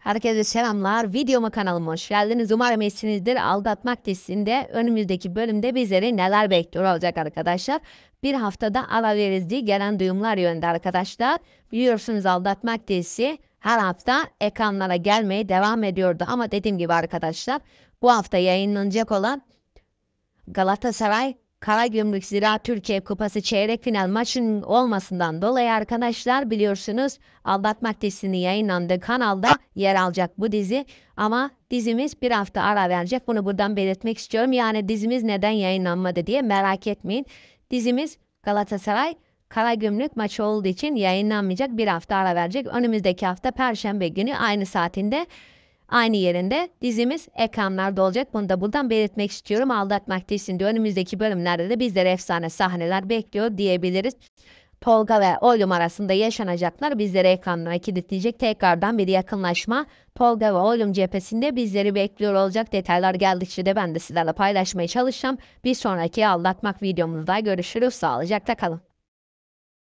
Herkese selamlar. Videoma kanalıma hoş geldiniz. Umarım iyisinizdir. Aldatmak testinde önümüzdeki bölümde bizleri neler bekliyor olacak arkadaşlar. Bir haftada ara veririz gelen duyumlar yönünde arkadaşlar. Biliyorsunuz aldatmak testi her hafta ekranlara gelmeye devam ediyordu. Ama dediğim gibi arkadaşlar bu hafta yayınlanacak olan Galatasaray Karagümrük Zira Türkiye Kupası çeyrek final maçının olmasından dolayı arkadaşlar biliyorsunuz Aldatmak dizisini yayınlandığı kanalda yer alacak bu dizi. Ama dizimiz bir hafta ara verecek. Bunu buradan belirtmek istiyorum. Yani dizimiz neden yayınlanmadı diye merak etmeyin. Dizimiz Galatasaray Karagümrük maçı olduğu için yayınlanmayacak. Bir hafta ara verecek. Önümüzdeki hafta Perşembe günü aynı saatinde Aynı yerinde dizimiz ekranlarda olacak. Bunu da buradan belirtmek istiyorum. Aldatmak dizisinde önümüzdeki bölümlerde de bizlere efsane sahneler bekliyor diyebiliriz. Tolga ve Oylum arasında yaşanacaklar bizlere ekranlara kilitleyecek tekrardan bir yakınlaşma. Tolga ve Oylum cephesinde bizleri bekliyor olacak detaylar geldikçe de ben de sizlerle paylaşmaya çalışacağım. Bir sonraki aldatmak videomuzda görüşürüz. Sağlıcakla kalın.